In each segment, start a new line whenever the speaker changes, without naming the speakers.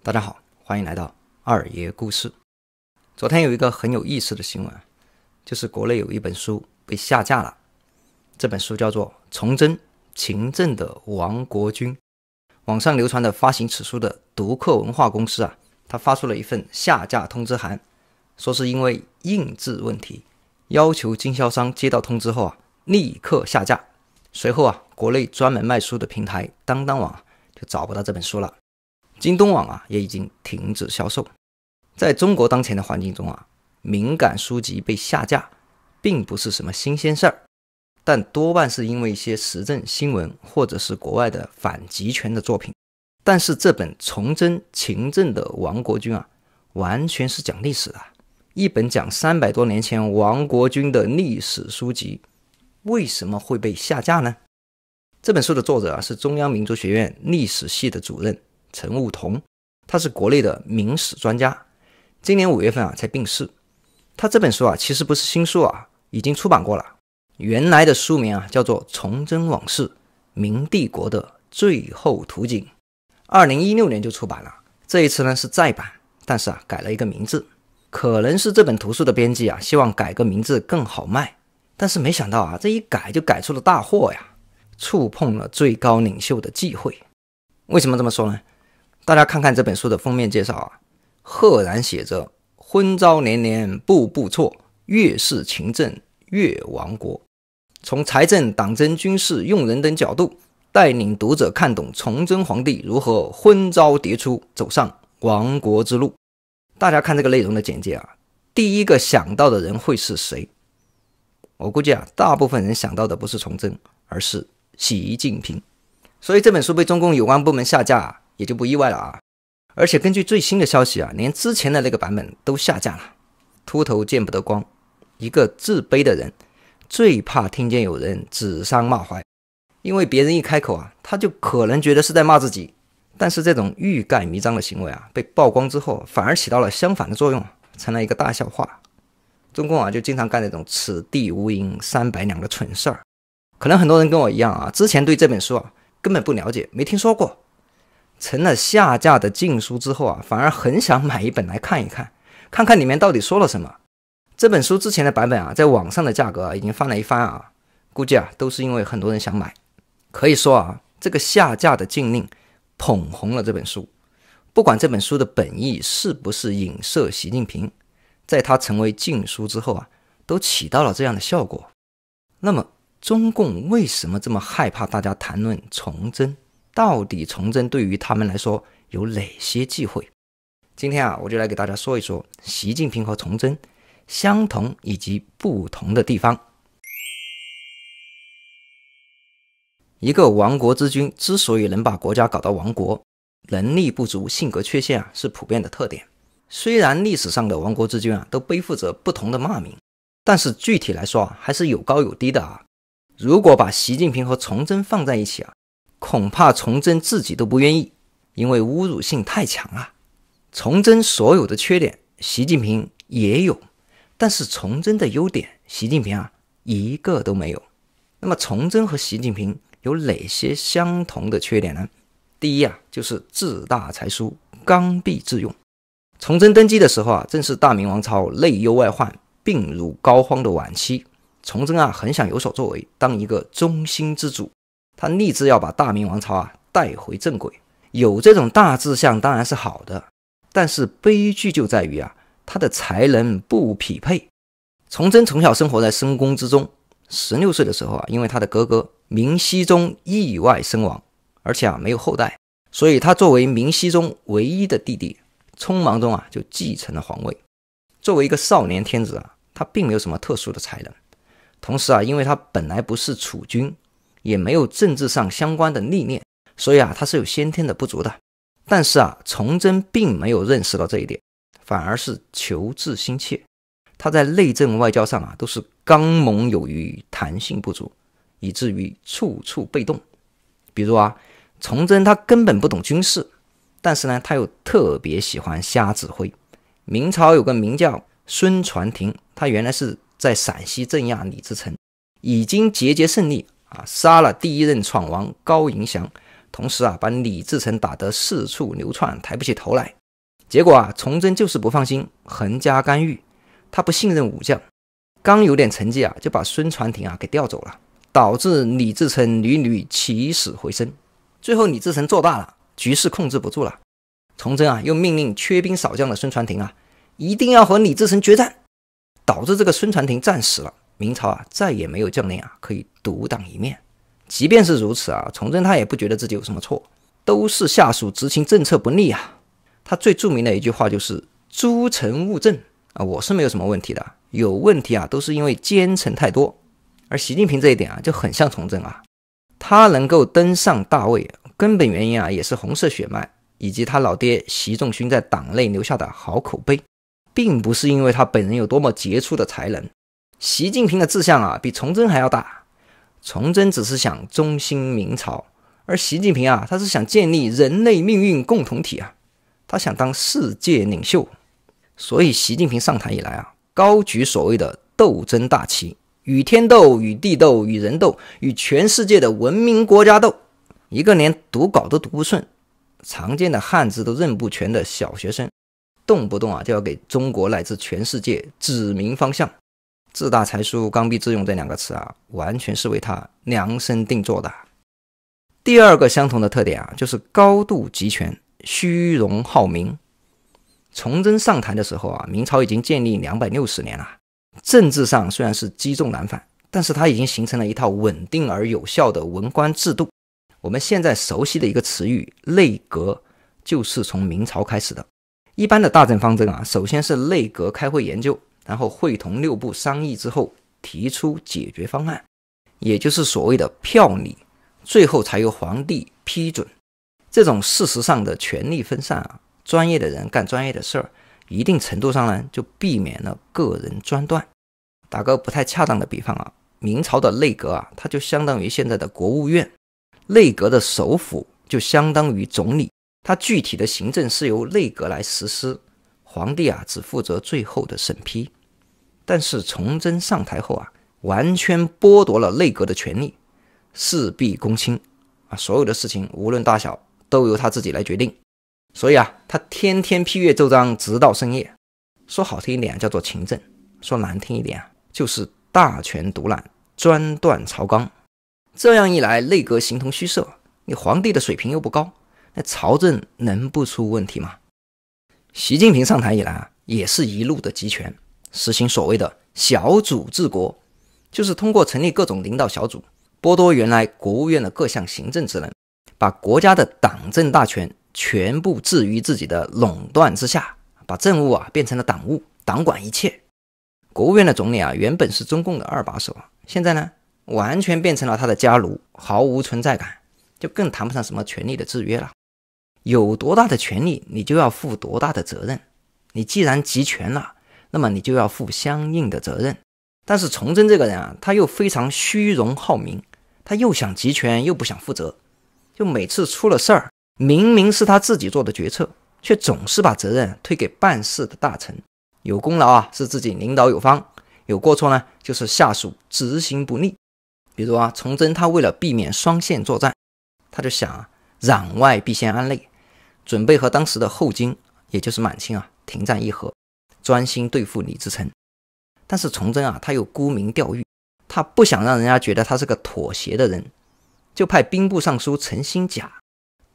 大家好，欢迎来到二爷故事。昨天有一个很有意思的新闻，就是国内有一本书被下架了。这本书叫做《崇祯勤政的亡国君》。网上流传的发行此书的读客文化公司啊，他发出了一份下架通知函，说是因为印制问题，要求经销商接到通知后啊，立刻下架。随后啊，国内专门卖书的平台当当网就找不到这本书了，京东网啊也已经停止销售。在中国当前的环境中啊，敏感书籍被下架，并不是什么新鲜事儿，但多半是因为一些时政新闻或者是国外的反极权的作品。但是这本《崇祯勤政的王国军》啊，完全是讲历史的，一本讲三百多年前王国军的历史书籍。为什么会被下架呢？这本书的作者啊是中央民族学院历史系的主任陈武同，他是国内的明史专家，今年五月份啊才病逝。他这本书啊其实不是新书啊，已经出版过了。原来的书名啊叫做《崇祯往事：明帝国的最后图景》，二零一六年就出版了。这一次呢是再版，但是啊改了一个名字，可能是这本图书的编辑啊希望改个名字更好卖。但是没想到啊，这一改就改出了大祸呀！触碰了最高领袖的忌讳。为什么这么说呢？大家看看这本书的封面介绍啊，赫然写着“昏招连连，步步错，越是勤政越亡国”。从财政、党争、军事、用人等角度，带领读者看懂崇祯皇帝如何昏招迭出，走上亡国之路。大家看这个内容的简介啊，第一个想到的人会是谁？我估计啊，大部分人想到的不是崇祯，而是习近平，所以这本书被中共有关部门下架也就不意外了啊。而且根据最新的消息啊，连之前的那个版本都下架了。秃头见不得光，一个自卑的人最怕听见有人指桑骂槐，因为别人一开口啊，他就可能觉得是在骂自己。但是这种欲盖弥彰的行为啊，被曝光之后反而起到了相反的作用，成了一个大笑话。中共啊，就经常干那种此地无银三百两的蠢事儿。可能很多人跟我一样啊，之前对这本书啊根本不了解，没听说过。成了下架的禁书之后啊，反而很想买一本来看一看，看看里面到底说了什么。这本书之前的版本啊，在网上的价格啊已经翻了一番啊，估计啊都是因为很多人想买。可以说啊，这个下架的禁令捧红了这本书。不管这本书的本意是不是影射习近平。在他成为禁书之后啊，都起到了这样的效果。那么，中共为什么这么害怕大家谈论崇祯？到底崇祯对于他们来说有哪些忌讳？今天啊，我就来给大家说一说习近平和崇祯相同以及不同的地方。一个亡国之君之所以能把国家搞到亡国，能力不足、性格缺陷啊，是普遍的特点。虽然历史上的亡国之君啊，都背负着不同的骂名，但是具体来说啊，还是有高有低的啊。如果把习近平和崇祯放在一起啊，恐怕崇祯自己都不愿意，因为侮辱性太强啊。崇祯所有的缺点，习近平也有；但是崇祯的优点，习近平啊一个都没有。那么，崇祯和习近平有哪些相同的缺点呢？第一啊，就是自大才疏、刚愎自用。崇祯登基的时候啊，正是大明王朝内忧外患、病入膏肓的晚期。崇祯啊，很想有所作为，当一个忠心之主，他立志要把大明王朝啊带回正轨。有这种大志向当然是好的，但是悲剧就在于啊，他的才能不匹配。崇祯从小生活在深宫之中，十六岁的时候啊，因为他的哥哥明熹宗意外身亡，而且啊没有后代，所以他作为明熹宗唯一的弟弟。匆忙中啊，就继承了皇位。作为一个少年天子啊，他并没有什么特殊的才能。同时啊，因为他本来不是储君，也没有政治上相关的历练，所以啊，他是有先天的不足的。但是啊，崇祯并没有认识到这一点，反而是求治心切。他在内政外交上啊，都是刚猛有余，弹性不足，以至于处处被动。比如啊，崇祯他根本不懂军事。但是呢，他又特别喜欢瞎指挥。明朝有个名叫孙传庭，他原来是在陕西镇压李自成，已经节节胜利啊，杀了第一任闯王高迎祥，同时啊，把李自成打得四处流窜，抬不起头来。结果啊，崇祯就是不放心，横加干预，他不信任武将，刚有点成绩啊，就把孙传庭啊给调走了，导致李自成屡屡起死回生，最后李自成做大了。局势控制不住了，崇祯啊，又命令缺兵少将的孙传庭啊，一定要和李自成决战，导致这个孙传庭战死了。明朝啊，再也没有将领啊可以独当一面。即便是如此啊，崇祯他也不觉得自己有什么错，都是下属执行政策不力啊。他最著名的一句话就是“诸臣勿政”啊，我是没有什么问题的，有问题啊都是因为奸臣太多。”而习近平这一点啊就很像崇祯啊，他能够登上大位。根本原因啊，也是红色血脉，以及他老爹习仲勋在党内留下的好口碑，并不是因为他本人有多么杰出的才能。习近平的志向啊，比崇祯还要大。崇祯只是想忠心明朝，而习近平啊，他是想建立人类命运共同体啊，他想当世界领袖。所以，习近平上台以来啊，高举所谓的斗争大旗，与天斗，与地斗，与人斗，与全世界的文明国家斗。一个连读稿都读不顺，常见的汉字都认不全的小学生，动不动啊就要给中国乃至全世界指明方向。自大才疏、刚愎自用这两个词啊，完全是为他量身定做的。第二个相同的特点啊，就是高度集权、虚荣好名。崇祯上台的时候啊，明朝已经建立两百六十年了，政治上虽然是积重难返，但是他已经形成了一套稳定而有效的文官制度。我们现在熟悉的一个词语“内阁”，就是从明朝开始的。一般的大政方针啊，首先是内阁开会研究，然后会同六部商议之后提出解决方案，也就是所谓的票拟，最后才由皇帝批准。这种事实上的权力分散啊，专业的人干专业的事儿，一定程度上呢，就避免了个人专断。打个不太恰当的比方啊，明朝的内阁啊，它就相当于现在的国务院。内阁的首辅就相当于总理，他具体的行政是由内阁来实施，皇帝啊只负责最后的审批。但是崇祯上台后啊，完全剥夺了内阁的权利，事必躬亲啊，所有的事情无论大小都由他自己来决定。所以啊，他天天批阅奏章直到深夜。说好听一点叫做勤政，说难听一点啊就是大权独揽，专断朝纲。这样一来，内阁形同虚设。你皇帝的水平又不高，那朝政能不出问题吗？习近平上台以来啊，也是一路的集权，实行所谓的“小组治国”，就是通过成立各种领导小组，剥夺原来国务院的各项行政职能，把国家的党政大权全部置于自己的垄断之下，把政务啊变成了党务，党管一切。国务院的总理啊，原本是中共的二把手，现在呢？完全变成了他的家奴，毫无存在感，就更谈不上什么权力的制约了。有多大的权力，你就要负多大的责任。你既然集权了，那么你就要负相应的责任。但是崇祯这个人啊，他又非常虚荣好名，他又想集权，又不想负责，就每次出了事儿，明明是他自己做的决策，却总是把责任推给办事的大臣。有功劳啊，是自己领导有方；有过错呢，就是下属执行不力。比如啊，崇祯他为了避免双线作战，他就想啊，攘外必先安内，准备和当时的后金，也就是满清啊，停战议和，专心对付李自成。但是崇祯啊，他又沽名钓誉，他不想让人家觉得他是个妥协的人，就派兵部尚书陈新甲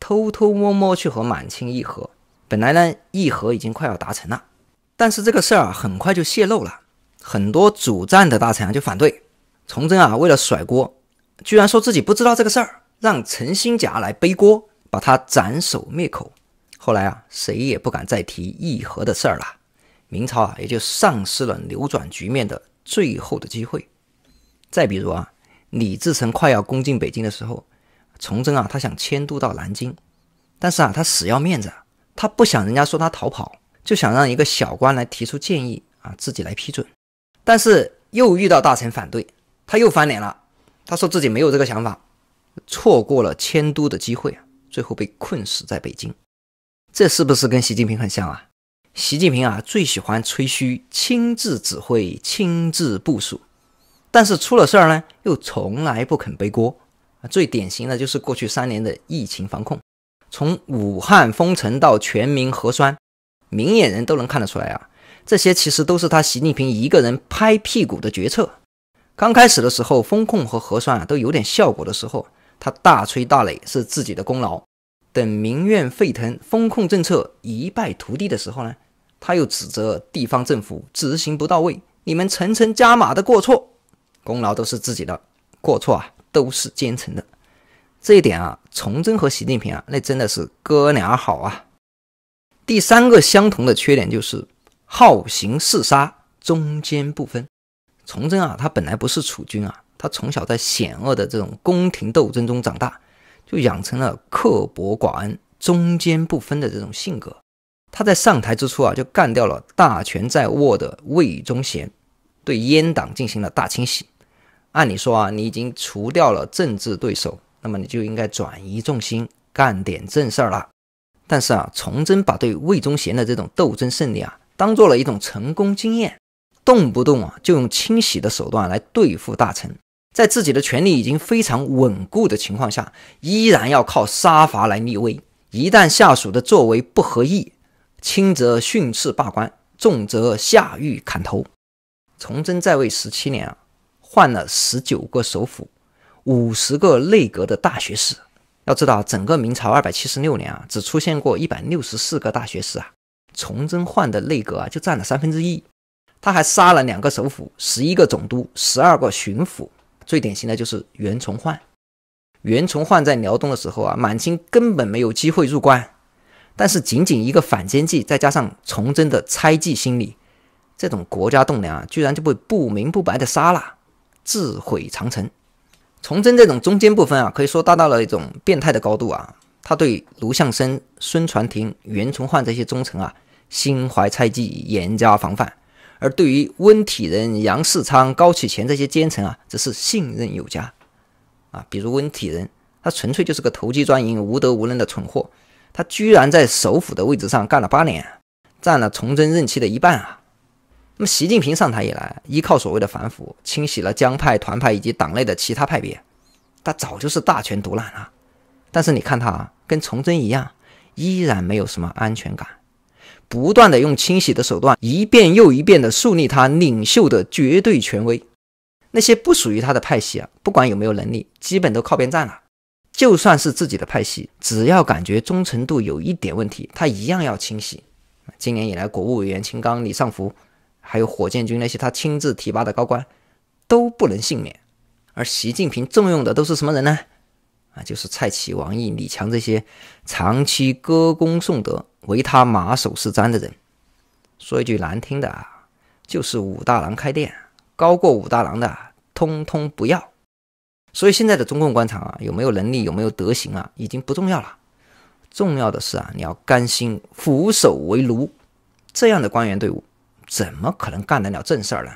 偷偷摸摸去和满清议和。本来呢，议和已经快要达成了，但是这个事儿啊，很快就泄露了，很多主战的大臣啊就反对。崇祯啊，为了甩锅，居然说自己不知道这个事儿，让陈新甲来背锅，把他斩首灭口。后来啊，谁也不敢再提议和的事儿了。明朝啊，也就丧失了扭转局面的最后的机会。再比如啊，李自成快要攻进北京的时候，崇祯啊，他想迁都到南京，但是啊，他死要面子，他不想人家说他逃跑，就想让一个小官来提出建议啊，自己来批准。但是又遇到大臣反对。他又翻脸了，他说自己没有这个想法，错过了迁都的机会啊，最后被困死在北京，这是不是跟习近平很像啊？习近平啊，最喜欢吹嘘，亲自指挥，亲自部署，但是出了事儿呢，又从来不肯背锅最典型的就是过去三年的疫情防控，从武汉封城到全民核酸，明眼人都能看得出来啊，这些其实都是他习近平一个人拍屁股的决策。刚开始的时候，风控和核酸啊都有点效果的时候，他大吹大擂是自己的功劳。等民怨沸腾，风控政策一败涂地的时候呢，他又指责地方政府执行不到位，你们层层加码的过错，功劳都是自己的过错啊，都是奸臣的。这一点啊，崇祯和习近平啊，那真的是哥俩好啊。第三个相同的缺点就是好行嗜杀，忠奸不分。崇祯啊，他本来不是储君啊，他从小在险恶的这种宫廷斗争中长大，就养成了刻薄寡恩、忠奸不分的这种性格。他在上台之初啊，就干掉了大权在握的魏忠贤，对阉党进行了大清洗。按理说啊，你已经除掉了政治对手，那么你就应该转移重心，干点正事儿了。但是啊，崇祯把对魏忠贤的这种斗争胜利啊，当做了一种成功经验。动不动啊就用清洗的手段来对付大臣，在自己的权力已经非常稳固的情况下，依然要靠杀伐来立威。一旦下属的作为不合意，轻则训斥罢官，重则下狱砍头。崇祯在位十七年啊，换了十九个首辅，五十个内阁的大学士。要知道，整个明朝二百七十六年啊，只出现过一百六十四个大学士啊，崇祯换的内阁啊，就占了三分之一。他还杀了两个首辅，十一个总督，十二个巡抚。最典型的就是袁崇焕。袁崇焕在辽东的时候啊，满清根本没有机会入关。但是仅仅一个反间计，再加上崇祯的猜忌心理，这种国家栋梁啊，居然就被不明不白的杀了，自毁长城。崇祯这种中间部分啊，可以说达到了一种变态的高度啊。他对卢象升、孙传庭、袁崇焕这些忠臣啊，心怀猜忌，严加防范。而对于温体仁、杨嗣昌、高启潜这些奸臣啊，只是信任有加，啊，比如温体仁，他纯粹就是个投机钻营、无德无能的蠢货，他居然在首辅的位置上干了八年，占了崇祯任期的一半啊。那么习近平上台以来，依靠所谓的反腐，清洗了江派、团派以及党内的其他派别，他早就是大权独揽了。但是你看他跟崇祯一样，依然没有什么安全感。不断的用清洗的手段，一遍又一遍地树立他领袖的绝对权威。那些不属于他的派系啊，不管有没有能力，基本都靠边站了。就算是自己的派系，只要感觉忠诚度有一点问题，他一样要清洗。今年以来，国务委员秦刚、李尚福，还有火箭军那些他亲自提拔的高官，都不能幸免。而习近平重用的都是什么人呢？啊，就是蔡奇、王毅、李强这些长期歌功颂德。唯他马首是瞻的人，说一句难听的啊，就是武大郎开店，高过武大郎的通通不要。所以现在的中共官场啊，有没有能力，有没有德行啊，已经不重要了。重要的是啊，你要甘心俯首为奴。这样的官员队伍，怎么可能干得了正事儿呢？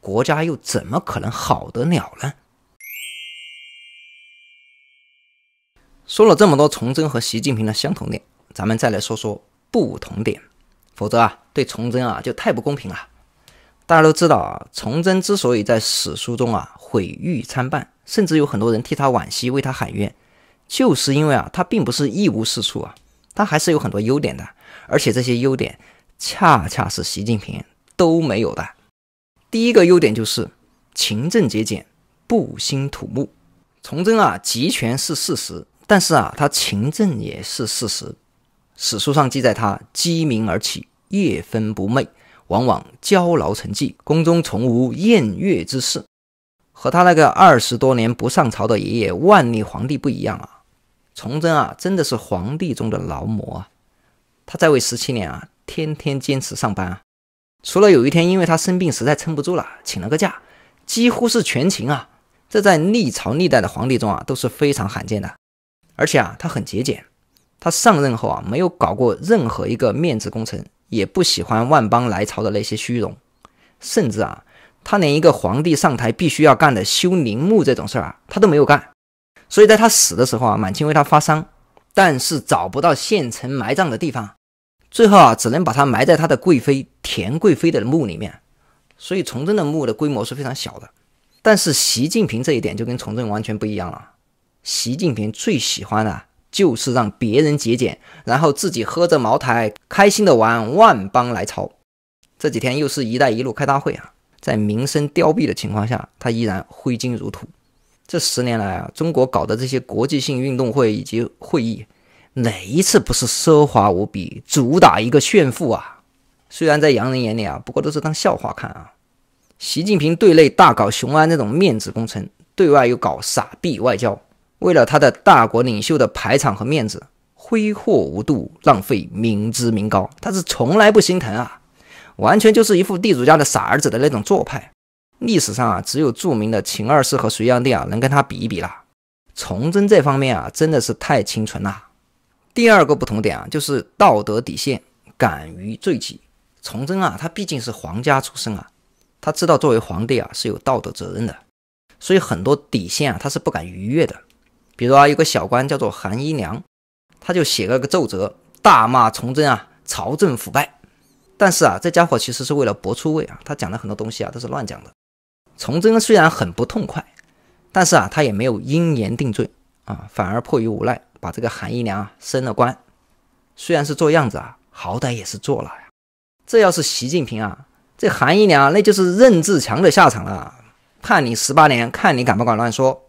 国家又怎么可能好得了呢？说了这么多，崇祯和习近平的相同点，咱们再来说说。不同点，否则啊，对崇祯啊就太不公平了。大家都知道啊，崇祯之所以在史书中啊毁誉参半，甚至有很多人替他惋惜、为他喊冤，就是因为啊他并不是一无是处啊，他还是有很多优点的。而且这些优点恰恰是习近平都没有的。第一个优点就是勤政节俭、不兴土木。崇祯啊集权是事实，但是啊他勤政也是事实。史书上记载，他鸡鸣而起，夜分不寐，往往焦劳成疾，宫中从无宴乐之事。和他那个二十多年不上朝的爷爷万历皇帝不一样啊，崇祯啊，真的是皇帝中的劳模啊！他在位十七年啊，天天坚持上班啊，除了有一天因为他生病实在撑不住了，请了个假，几乎是全勤啊。这在历朝历代的皇帝中啊都是非常罕见的。而且啊，他很节俭。他上任后啊，没有搞过任何一个面子工程，也不喜欢万邦来朝的那些虚荣，甚至啊，他连一个皇帝上台必须要干的修陵墓这种事儿啊，他都没有干。所以在他死的时候啊，满清为他发丧，但是找不到现城埋葬的地方，最后啊，只能把他埋在他的贵妃田贵妃的墓里面。所以崇祯的墓的规模是非常小的，但是习近平这一点就跟崇祯完全不一样了。习近平最喜欢的。就是让别人节俭，然后自己喝着茅台，开心的玩，万邦来朝。这几天又是一带一路开大会啊，在民生凋敝的情况下，他依然挥金如土。这十年来啊，中国搞的这些国际性运动会以及会议，哪一次不是奢华无比，主打一个炫富啊？虽然在洋人眼里啊，不过都是当笑话看啊。习近平对内大搞雄安这种面子工程，对外又搞傻逼外交。为了他的大国领袖的排场和面子，挥霍无度，浪费民脂民膏，他是从来不心疼啊，完全就是一副地主家的傻儿子的那种做派。历史上啊，只有著名的秦二世和隋炀帝啊，能跟他比一比了。崇祯这方面啊，真的是太清纯了。第二个不同点啊，就是道德底线，敢于罪己。崇祯啊，他毕竟是皇家出身啊，他知道作为皇帝啊是有道德责任的，所以很多底线啊，他是不敢逾越的。比如啊，有个小官叫做韩姨娘，他就写了个奏折，大骂崇祯啊，朝政腐败。但是啊，这家伙其实是为了博出位啊，他讲的很多东西啊，都是乱讲的。崇祯虽然很不痛快，但是啊，他也没有因言定罪啊，反而迫于无奈把这个韩姨娘啊升了官。虽然是做样子啊，好歹也是做了呀。这要是习近平啊，这韩姨娘那就是任志强的下场了，判你十八年，看你敢不敢乱说。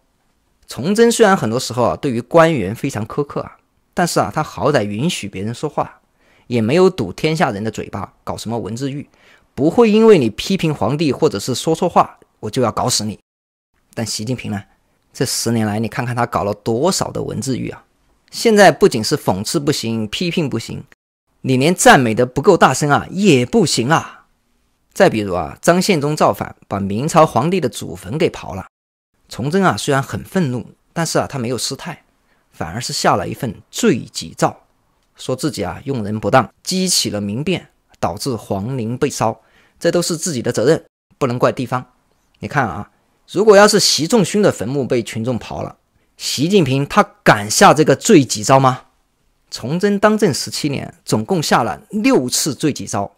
崇祯虽然很多时候啊，对于官员非常苛刻啊，但是啊，他好歹允许别人说话，也没有堵天下人的嘴巴，搞什么文字狱，不会因为你批评皇帝或者是说错话，我就要搞死你。但习近平呢，这十年来，你看看他搞了多少的文字狱啊！现在不仅是讽刺不行，批评不行，你连赞美的不够大声啊也不行啊。再比如啊，张献忠造反，把明朝皇帝的祖坟给刨了。崇祯啊，虽然很愤怒，但是啊，他没有失态，反而是下了一份罪己诏，说自己啊用人不当，激起了民变，导致皇陵被烧，这都是自己的责任，不能怪地方。你看啊，如果要是习仲勋的坟墓被群众刨了，习近平他敢下这个罪己诏吗？崇祯当政十七年，总共下了六次罪己诏，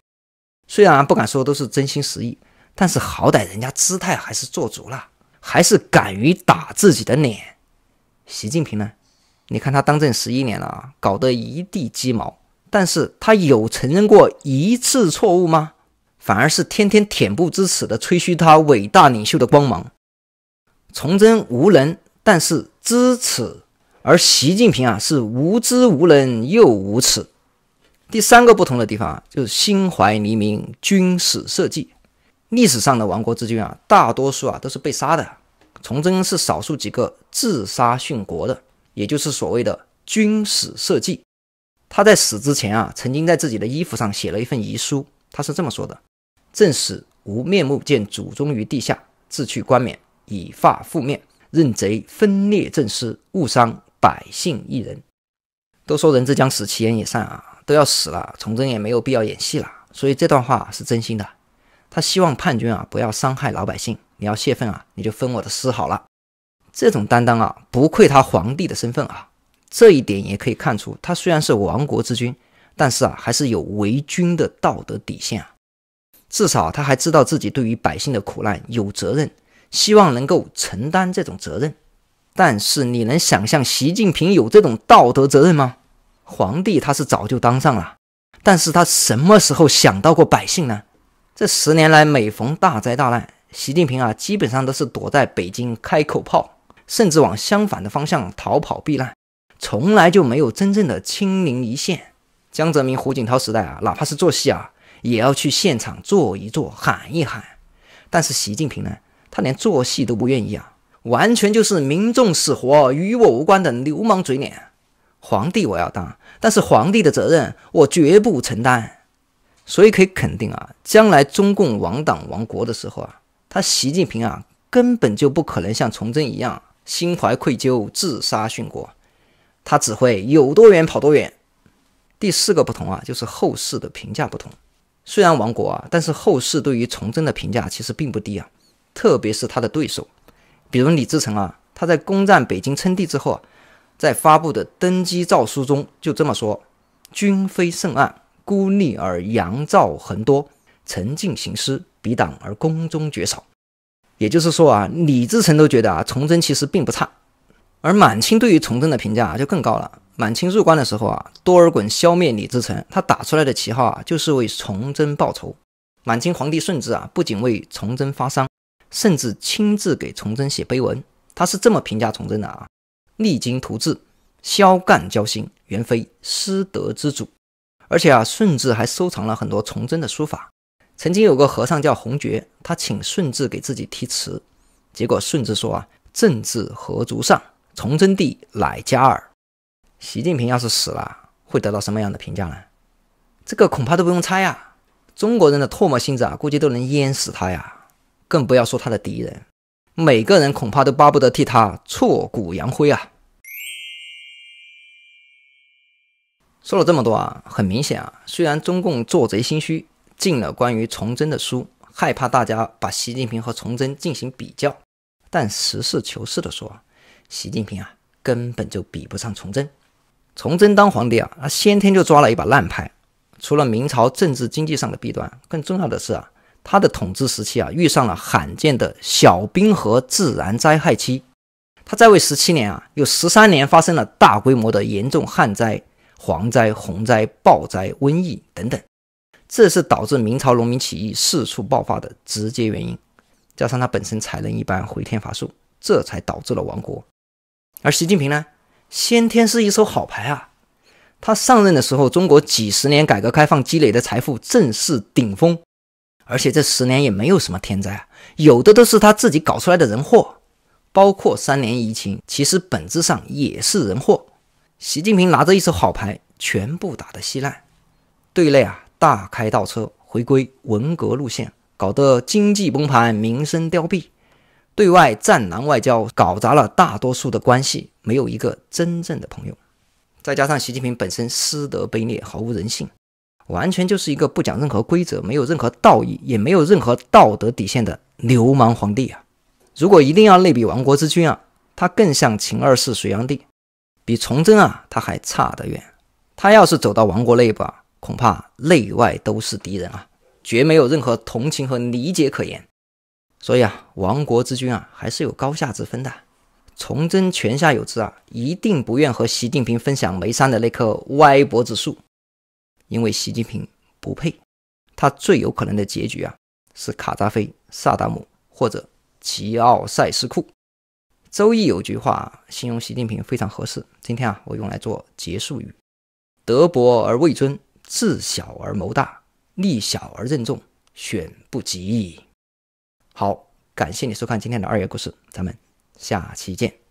虽然不敢说都是真心实意，但是好歹人家姿态还是做足了。还是敢于打自己的脸，习近平呢？你看他当政十一年了啊，搞得一地鸡毛，但是他有承认过一次错误吗？反而是天天恬不知耻的吹嘘他伟大领袖的光芒。崇祯无能，但是知耻；而习近平啊，是无知、无能又无耻。第三个不同的地方啊，就是心怀黎民，军事社稷。历史上的亡国之君啊，大多数啊都是被杀的，崇祯是少数几个自杀殉国的，也就是所谓的君死社稷。他在死之前啊，曾经在自己的衣服上写了一份遗书，他是这么说的：“朕死无面目见祖宗于地下，自去冠冕，以发覆面，任贼分裂正尸，勿伤百姓一人。”都说人之将死，其言也善啊，都要死了，崇祯也没有必要演戏了，所以这段话是真心的。他希望叛军啊不要伤害老百姓，你要泄愤啊你就分我的尸好了。这种担当啊不愧他皇帝的身份啊，这一点也可以看出，他虽然是亡国之君，但是啊还是有为君的道德底线啊。至少他还知道自己对于百姓的苦难有责任，希望能够承担这种责任。但是你能想象习近平有这种道德责任吗？皇帝他是早就当上了，但是他什么时候想到过百姓呢？这十年来，每逢大灾大难，习近平啊，基本上都是躲在北京开口炮，甚至往相反的方向逃跑避难，从来就没有真正的亲临一线。江泽民、胡锦涛时代啊，哪怕是做戏啊，也要去现场坐一坐、喊一喊。但是习近平呢，他连做戏都不愿意啊，完全就是民众死活与我无关的流氓嘴脸。皇帝我要当，但是皇帝的责任我绝不承担。所以可以肯定啊，将来中共亡党亡国的时候啊，他习近平啊根本就不可能像崇祯一样心怀愧疚自杀殉国，他只会有多远跑多远。第四个不同啊，就是后世的评价不同。虽然亡国啊，但是后世对于崇祯的评价其实并不低啊，特别是他的对手，比如李自成啊，他在攻占北京称帝之后啊，在发布的登基诏书中就这么说：“君非圣案，孤立而阳造横多，沉静行师，比党而宫中绝少。也就是说啊，李自成都觉得啊，崇祯其实并不差，而满清对于崇祯的评价就更高了。满清入关的时候啊，多尔衮消灭李自成，他打出来的旗号啊，就是为崇祯报仇。满清皇帝顺治啊，不仅为崇祯发丧，甚至亲自给崇祯写碑文。他是这么评价崇祯的啊：，励精图治，宵干交心，原非失德之主。而且啊，顺治还收藏了很多崇祯的书法。曾经有个和尚叫洪觉，他请顺治给自己题词，结果顺治说啊：“政治何足上，崇祯帝乃加尔。”习近平要是死了，会得到什么样的评价呢？这个恐怕都不用猜啊！中国人的唾沫星子啊，估计都能淹死他呀！更不要说他的敌人，每个人恐怕都巴不得替他挫骨扬灰啊！说了这么多啊，很明显啊，虽然中共做贼心虚，禁了关于崇祯的书，害怕大家把习近平和崇祯进行比较，但实事求是的说，习近平啊根本就比不上崇祯。崇祯当皇帝啊，他先天就抓了一把烂牌，除了明朝政治经济上的弊端，更重要的是啊，他的统治时期啊遇上了罕见的小冰河自然灾害期，他在位十七年啊，有十三年发生了大规模的严重旱灾。蝗灾、洪灾、暴灾、瘟疫等等，这是导致明朝农民起义四处爆发的直接原因。加上他本身才能一般，回天乏术，这才导致了亡国。而习近平呢，先天是一手好牌啊。他上任的时候，中国几十年改革开放积累的财富正是顶峰，而且这十年也没有什么天灾啊，有的都是他自己搞出来的人祸，包括三年疫情，其实本质上也是人祸。习近平拿着一手好牌，全部打得稀烂。对内啊，大开倒车，回归文革路线，搞得经济崩盘，民生凋敝；对外战狼外交，搞砸了大多数的关系，没有一个真正的朋友。再加上习近平本身师德卑劣，毫无人性，完全就是一个不讲任何规则、没有任何道义、也没有任何道德底线的流氓皇帝啊！如果一定要类比亡国之君啊，他更像秦二世、隋炀帝。比崇祯啊，他还差得远。他要是走到亡国内啊，恐怕内外都是敌人啊，绝没有任何同情和理解可言。所以啊，亡国之君啊，还是有高下之分的。崇祯泉下有知啊，一定不愿和习近平分享眉山的那棵歪脖子树，因为习近平不配。他最有可能的结局啊，是卡扎菲、萨达姆或者齐奥塞斯库。周易有句话形容习近平非常合适，今天啊我用来做结束语：德薄而位尊，智小而谋大，力小而任重，选不及。好，感谢你收看今天的二月故事，咱们下期见。